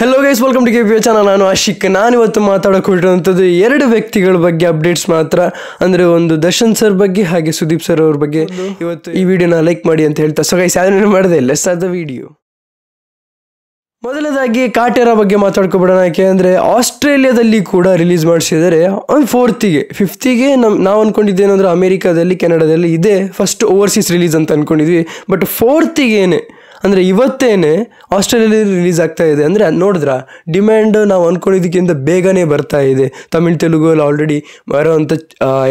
hello guys welcome to K channel ನಾನು ಆಶಿಕ್ ನಾನು ಇವತ್ತು ಮಾತಾಡೋಕೆ ಎರಡು ವ್ಯಕ್ತಿಗಳ ಬಗ್ಗೆ ಅಪ್ಡೇಟ್ಸ್ ಮಾತ್ರ ಅಂದರೆ ಒಂದು ದರ್ಶನ್ ಸರ್ ಬಗ್ಗೆ ಹಾಗೆ ಸುದೀಪ್ ಸರ್ ಅವ್ರ ಬಗ್ಗೆ ಇವತ್ತು ಈ ವಿಡಿಯೋನ ಲೈಕ್ ಮಾಡಿ ಅಂತ ಹೇಳ್ತಾ ಸೊ ಗೈಸ್ ಅದನ್ನು ಮಾಡಿದೆ ಇಲ್ಲ ಆದ ವಿಡಿಯೋ ಮೊದಲದಾಗಿ ಕಾಟೇರ ಬಗ್ಗೆ ಮಾತಾಡ್ಕೊಬಿಡೋಣ ಯಾಕೆ ಅಂದರೆ ಆಸ್ಟ್ರೇಲಿಯಾದಲ್ಲಿ ಕೂಡ ರಿಲೀಸ್ ಮಾಡಿಸಿದರೆ ಒಂದು ಫೋರ್ತಿಗೆ ಫಿಫ್ತಿಗೆ ನಮ್ಮ ನಾವು ಏನಂದ್ರೆ ಅಮೇರಿಕಾದಲ್ಲಿ ಕೆನಡಾದಲ್ಲಿ ಇದೇ ಫಸ್ಟ್ ಓವರ್ಸೀಸ್ ರಿಲೀಸ್ ಅಂತ ಅಂದ್ಕೊಂಡಿದ್ವಿ ಬಟ್ ಫೋರ್ತಿಗೇನೆ ಅಂದರೆ ಇವತ್ತೇನೆ ಆಸ್ಟ್ರೇಲಿಯಲ್ಲಿ ರಿಲೀಸ್ ಆಗ್ತಾ ಇದೆ ಅಂದರೆ ನೋಡಿದ್ರ ಡಿಮ್ಯಾಂಡ್ ನಾವು ಅಂದ್ಕೊಂಡಿದ್ದಕ್ಕಿಂತ ಬೇಗನೆ ಬರ್ತಾ ಇದೆ ತಮಿಳು ತೆಲುಗು ಅಲ್ಲಿ ಆಲ್ರೆಡಿ ಬರೋವಂಥ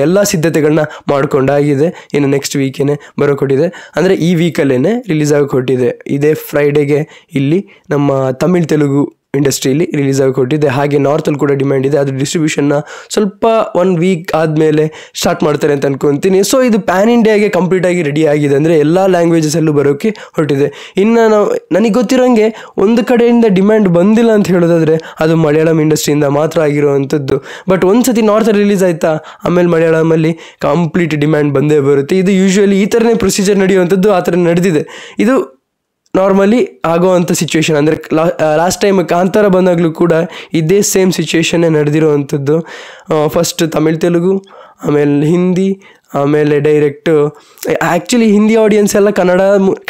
ಎಲ್ಲ ಸಿದ್ಧತೆಗಳನ್ನ ಮಾಡ್ಕೊಂಡಾಗಿದೆ ಇನ್ನು ನೆಕ್ಸ್ಟ್ ವೀಕೇನೆ ಕೊಟ್ಟಿದೆ ಅಂದರೆ ಈ ವೀಕಲ್ಲೇನೆ ರಿಲೀಸ್ ಆಗಿ ಕೊಟ್ಟಿದೆ ಇದೇ ಫ್ರೈಡೇಗೆ ಇಲ್ಲಿ ನಮ್ಮ ತಮಿಳ್ ತೆಲುಗು ಇಂಡಸ್ಟ್ರಿಯಲ್ಲಿ ರಿಲೀಸ್ ಆಗಿ ಕೊಟ್ಟಿದೆ ಹಾಗೆ ನಾರ್ತಲ್ಲಿ ಕೂಡ ಡಿಮ್ಯಾಂಡ್ ಇದೆ ಅದು ಡಿಸ್ಟ್ರಿಬ್ಯೂಷನ್ನ ಸ್ವಲ್ಪ ಒನ್ ವೀಕ್ ಆದಮೇಲೆ ಸ್ಟಾರ್ಟ್ ಮಾಡ್ತಾರೆ ಅಂತ ಅನ್ಕೊತೀನಿ ಸೊ ಇದು ಪ್ಯಾನ್ ಇಂಡಿಯಾಗೆ ಕಂಪ್ಲೀಟಾಗಿ ರೆಡಿ ಆಗಿದೆ ಅಂದರೆ ಎಲ್ಲ ಲ್ಯಾಂಗ್ವೇಜಸಲ್ಲೂ ಬರೋಕ್ಕೆ ಹೊರಟಿದೆ ಇನ್ನು ನಾವು ನನಗೆ ಗೊತ್ತಿರೋಂಗೆ ಒಂದು ಕಡೆಯಿಂದ ಡಿಮ್ಯಾಂಡ್ ಬಂದಿಲ್ಲ ಅಂತ ಹೇಳೋದಾದರೆ ಅದು ಮಲಯಾಳಂ ಇಂಡಸ್ಟ್ರಿಯಿಂದ ಮಾತ್ರ ಆಗಿರುವಂಥದ್ದು ಬಟ್ ಒಂದು ಸತಿ ನಾರ್ತಲ್ಲಿ ರಿಲೀಸ್ ಆಯ್ತಾ ಆಮೇಲೆ ಮಲಯಾಳಮಲ್ಲಿ ಕಂಪ್ಲೀಟ್ ಡಿಮ್ಯಾಂಡ್ ಬಂದೇ ಬರುತ್ತೆ ಇದು ಯೂಶ್ವಲಿ ಈ ಥರನೇ ಪ್ರೊಸೀಜರ್ ನಡೆಯುವಂಥದ್ದು ಆ ಥರ ನಡೆದಿದೆ ಇದು ನಾರ್ಮಲಿ ಆಗೋವಂಥ ಸಿಚುವೇಷನ್ ಅಂದರೆ ಲಾ ಲಾಸ್ಟ್ ಟೈಮ್ ಕಾಂತಾರ ಬಂದಾಗಲೂ ಕೂಡ ಇದೇ ಸೇಮ್ ಸಿಚುವೇಶನ್ನೇ ನಡೆದಿರುವಂಥದ್ದು ಫಸ್ಟ್ ತಮಿಳ್ ತೆಲುಗು ಆಮೇಲೆ ಹಿಂದಿ ಆಮೇಲೆ ಡೈರೆಕ್ಟು ಆ್ಯಕ್ಚುಲಿ ಹಿಂದಿ ಆಡಿಯನ್ಸ್ ಎಲ್ಲ ಕನ್ನಡ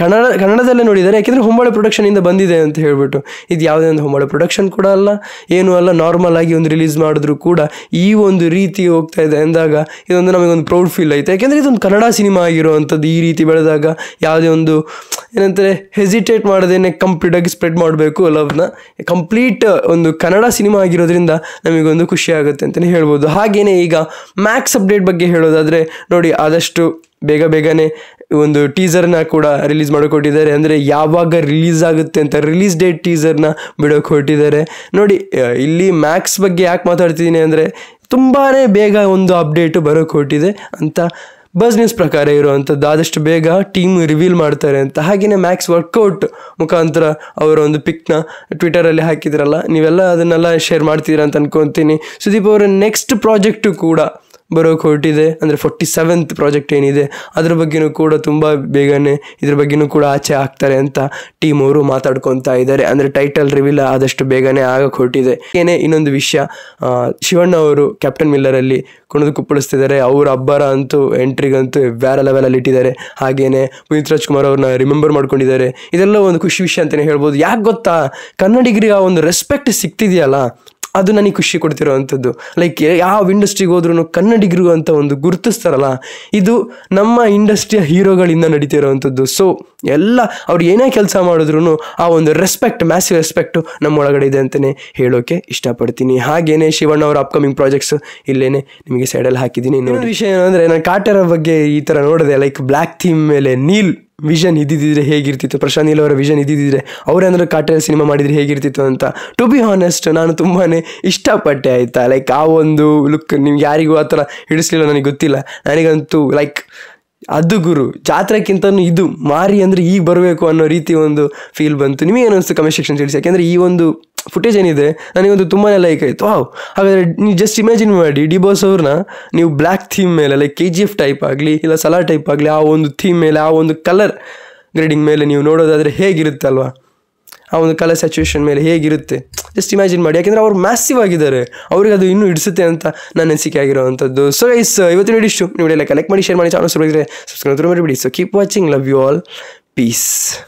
ಕನ್ನಡ ಕನ್ನಡದಲ್ಲೇ ನೋಡಿದ್ದಾರೆ ಯಾಕೆಂದರೆ ಹೊಂಬಾಳೆ ಪ್ರೊಡಕ್ಷನಿಂದ ಬಂದಿದೆ ಅಂತ ಹೇಳಿಬಿಟ್ಟು ಇದು ಯಾವುದೇ ಒಂದು ಹೊಂಬಾಳೆ ಪ್ರೊಡಕ್ಷನ್ ಕೂಡ ಅಲ್ಲ ಏನೂ ಅಲ್ಲ ನಾರ್ಮಲ್ ಆಗಿ ಒಂದು ರಿಲೀಸ್ ಮಾಡಿದ್ರು ಕೂಡ ಈ ಒಂದು ರೀತಿ ಹೋಗ್ತಾ ಇದೆ ಅಂದಾಗ ಇದೊಂದು ನಮಗೊಂದು ಪ್ರೌಡ್ ಫೀಲ್ ಆಯಿತು ಯಾಕೆಂದರೆ ಇದೊಂದು ಕನ್ನಡ ಸಿನಿಮಾ ಆಗಿರುವಂಥದ್ದು ಈ ರೀತಿ ಬೆಳೆದಾಗ ಯಾವುದೇ ಒಂದು ಏನಂತಾರೆ ಹೆಸಿಟೇಟ್ ಮಾಡದೇನೆ ಕಂಪ್ಲೀಟಾಗಿ ಸ್ಪ್ರೆಡ್ ಮಾಡಬೇಕು ಲವ್ನ ಕಂಪ್ಲೀಟ್ ಒಂದು ಕನ್ನಡ ಸಿನಿಮಾ ಆಗಿರೋದ್ರಿಂದ ನಮಗೊಂದು ಖುಷಿ ಆಗುತ್ತೆ ಅಂತಲೇ ಹೇಳ್ಬೋದು ಹಾಗೆಯೇ ಈಗ ಮ್ಯಾಕ್ಸ್ ಅಪ್ಡೇಟ್ ಬಗ್ಗೆ ಹೇಳೋದಾದರೆ ನೋಡಿ ಆದಷ್ಟು ಬೇಗ ಬೇಗನೆ ಒಂದು ಟೀಸರ್ನ ಕೂಡ ರಿಲೀಸ್ ಮಾಡಿಕೊಟ್ಟಿದ್ದಾರೆ ಅಂದರೆ ಯಾವಾಗ ರಿಲೀಸ್ ಆಗುತ್ತೆ ಅಂತ ರಿಲೀಸ್ ಡೇಟ್ ಟೀಸರ್ನ ಬಿಡೋಕೆ ಹೊರಟಿದ್ದಾರೆ ನೋಡಿ ಇಲ್ಲಿ ಮ್ಯಾಕ್ಸ್ ಬಗ್ಗೆ ಯಾಕೆ ಮಾತಾಡ್ತಿದ್ದೀನಿ ಅಂದರೆ ತುಂಬಾ ಬೇಗ ಒಂದು ಅಪ್ಡೇಟು ಬರೋಕ್ಕೆ ಹೊರಟಿದೆ ಅಂತ ಬಸ್ ಪ್ರಕಾರ ಇರುವಂಥದ್ದು ಆದಷ್ಟು ಬೇಗ ಟೀಮ್ ರಿವೀಲ್ ಮಾಡ್ತಾರೆ ಅಂತ ಹಾಗೆಯೇ ಮ್ಯಾಕ್ಸ್ ವರ್ಕೌಟ್ ಮುಖಾಂತರ ಅವರ ಒಂದು ಪಿಕ್ನ ಟ್ವಿಟರಲ್ಲಿ ಹಾಕಿದ್ರಲ್ಲ ನೀವೆಲ್ಲ ಅದನ್ನೆಲ್ಲ ಶೇರ್ ಮಾಡ್ತೀರಾ ಅಂತ ಅನ್ಕೊತೀನಿ ಸುದೀಪ್ ಅವರ ನೆಕ್ಸ್ಟ್ ಪ್ರಾಜೆಕ್ಟು ಕೂಡ ಬರೋಕೆ ಹೊರಟಿದೆ ಅಂದರೆ ಫೋರ್ಟಿ ಸೆವೆಂತ್ ಪ್ರಾಜೆಕ್ಟ್ ಏನಿದೆ ಅದ್ರ ಬಗ್ಗೆಯೂ ಕೂಡ ತುಂಬ ಬೇಗನೆ ಇದ್ರ ಬಗ್ಗೆಯೂ ಕೂಡ ಆಚೆ ಆಗ್ತಾರೆ ಅಂತ ಟೀಮ್ ಅವರು ಮಾತಾಡ್ಕೊತಾ ಇದ್ದಾರೆ ಅಂದರೆ ಟೈಟಲ್ ರಿವೀಲ್ ಆದಷ್ಟು ಬೇಗನೆ ಆಗಕ್ಕೆ ಹೊರಟಿದೆ ಏನೇ ಇನ್ನೊಂದು ವಿಷಯ ಶಿವಣ್ಣ ಅವರು ಕ್ಯಾಪ್ಟನ್ ಮಿಲ್ಲರಲ್ಲಿ ಕುಣಿದು ಕುಪ್ಪಳಿಸ್ತಿದ್ದಾರೆ ಅವ್ರ ಅಬ್ಬರ ಅಂತೂ ಎಂಟ್ರಿಗಂತೂ ಬೇರೆ ಲೆವೆಲಲ್ಲಿ ಇಟ್ಟಿದ್ದಾರೆ ಹಾಗೇನೆ ಪುನೀತ್ ರಾಜ್ಕುಮಾರ್ ಅವ್ರನ್ನ ರಿಮೆಂಬರ್ ಮಾಡ್ಕೊಂಡಿದ್ದಾರೆ ಇದೆಲ್ಲ ಒಂದು ಖುಷಿ ವಿಷಯ ಅಂತಲೇ ಹೇಳ್ಬೋದು ಯಾಕೆ ಗೊತ್ತಾ ಕನ್ನಡಿಗರಿಗೆ ಆ ಒಂದು ರೆಸ್ಪೆಕ್ಟ್ ಸಿಗ್ತಿದೆಯಲ್ಲ ಅದು ನನಗೆ ಖುಷಿ ಕೊಡ್ತಿರುವಂಥದ್ದು ಲೈಕ್ ಯಾವ ಇಂಡಸ್ಟ್ರಿಗೆ ಹೋದ್ರೂ ಕನ್ನಡಿಗರು ಅಂತ ಒಂದು ಗುರುತಿಸ್ತಾರಲ್ಲ ಇದು ನಮ್ಮ ಇಂಡಸ್ಟ್ರಿಯ ಹೀರೋಗಳಿಂದ ನಡೀತಿರುವಂಥದ್ದು ಸೊ ಎಲ್ಲ ಅವ್ರು ಏನೇ ಕೆಲಸ ಮಾಡಿದ್ರು ಆ ಒಂದು ರೆಸ್ಪೆಕ್ಟ್ ಮ್ಯಾಸಿವ್ ರೆಸ್ಪೆಕ್ಟು ನಮ್ಮ ಒಳಗಡೆ ಇದೆ ಅಂತಲೇ ಹೇಳೋಕ್ಕೆ ಇಷ್ಟಪಡ್ತೀನಿ ಹಾಗೇನೆ ಶಿವಣ್ಣ ಅವರ ಅಪ್ಕಮಿಂಗ್ ಪ್ರಾಜೆಕ್ಟ್ಸ್ ಇಲ್ಲೇನೆ ನಿಮಗೆ ಸೈಡಲ್ಲಿ ಹಾಕಿದ್ದೀನಿ ಇನ್ನೊಂದು ವಿಷಯ ಏನಂದರೆ ನಾನು ಕಾಟರ ಬಗ್ಗೆ ಈ ಥರ ನೋಡಿದೆ ಲೈಕ್ ಬ್ಲ್ಯಾಕ್ ಥೀಮ್ ಮೇಲೆ ನೀಲ್ ವಿಷನ್ ಇದ್ದಿದ್ದರೆ ಹೇಗಿರ್ತಿತ್ತು ಪ್ರಶಾಂತ್ ನೀಲ್ ಅವರ ವಿಷನ್ ಇದ್ದಿದ್ದರೆ ಅಂದರೆ ಕಾಟೇಲ್ ಸಿನಿಮಾ ಮಾಡಿದರೆ ಹೇಗಿರ್ತಿತ್ತು ಅಂತ ಟು ಬಿ ಹಾನೆಸ್ಟ್ ನಾನು ತುಂಬಾ ಇಷ್ಟಪಟ್ಟೆ ಆಯಿತಾ ಲೈಕ್ ಆ ಒಂದು ಲುಕ್ ನಿಮ್ಗೆ ಯಾರಿಗೂ ಆ ಥರ ಹಿಡಿಸ್ಲಿಲ್ಲ ನನಗೆ ಗೊತ್ತಿಲ್ಲ ನನಗಂತೂ ಲೈಕ್ ಅದು ಗುರು ಜಾತ್ರೆಗಿಂತನೂ ಇದು ಮಾರಿ ಅಂದರೆ ಈಗ ಬರಬೇಕು ಅನ್ನೋ ರೀತಿ ಒಂದು ಫೀಲ್ ಬಂತು ನಿಮಗೇನು ಅನಿಸ್ತು ಕಮೆಂಟ್ ಸೆಕ್ಷನ್ ತಿಳಿಸಿ ಯಾಕೆಂದರೆ ಈ ಒಂದು ಫುಟೇಜ್ ಏನಿದೆ ನನಗೊಂದು ತುಂಬಾ ಲೈಕ್ ಆಯಿತು ಹಾವು ಹಾಗಾದರೆ ನೀವು ಜಸ್ಟ್ ಇಮ್ಯಾಜಿನ್ ಮಾಡಿ ಡಿ ಬಾಸ್ ಅವ್ರನ್ನ ನೀವು ಬ್ಲ್ಯಾಕ್ ಥೀಮ್ ಮೇಲೆ like K G F type ಆಗಲಿ ಇಲ್ಲ ಸಲಾ ಟೈಪ್ ಆಗಲಿ ಆ ಒಂದು ಥೀಮ್ ಮೇಲೆ ಆ ಒಂದು ಕಲರ್ ಗ್ರೇಡಿಂಗ್ ಮೇಲೆ ನೀವು ನೋಡೋದಾದರೆ ಅಲ್ವಾ ಆ ಒಂದು ಕಲರ್ ಸಿಚುವೇಶನ್ ಮೇಲೆ ಹೇಗಿರುತ್ತೆ ಜಸ್ಟ್ ಇಮ್ಯಾಜಿನ್ ಮಾಡಿ ಯಾಕೆಂದರೆ ಅವರು ಮ್ಯಾಸಿವ್ ಆಗಿದ್ದಾರೆ ಅವ್ರಿಗೆ ಅದು ಇನ್ನೂ ಇಡಿಸುತ್ತೆ ಅಂತ ನನ್ನ ಅನಿಸಿಕೆ ಆಗಿರುವಂಥದ್ದು ಸೊ ಇಸ್ ಇವತ್ತಿನ ವಿಡಿಯೋ ನೀವು ಎಲ್ಲ ಕಲೆಕ್ಟ್ ಮಾಡಿ ಶೇರ್ ಮಾಡಿ ಚಾನಲ್ ಸಬ್ಸ್ಕ್ರೈಬ್ ಮಾಡಿಬಿಡಿ so keep watching love you all piece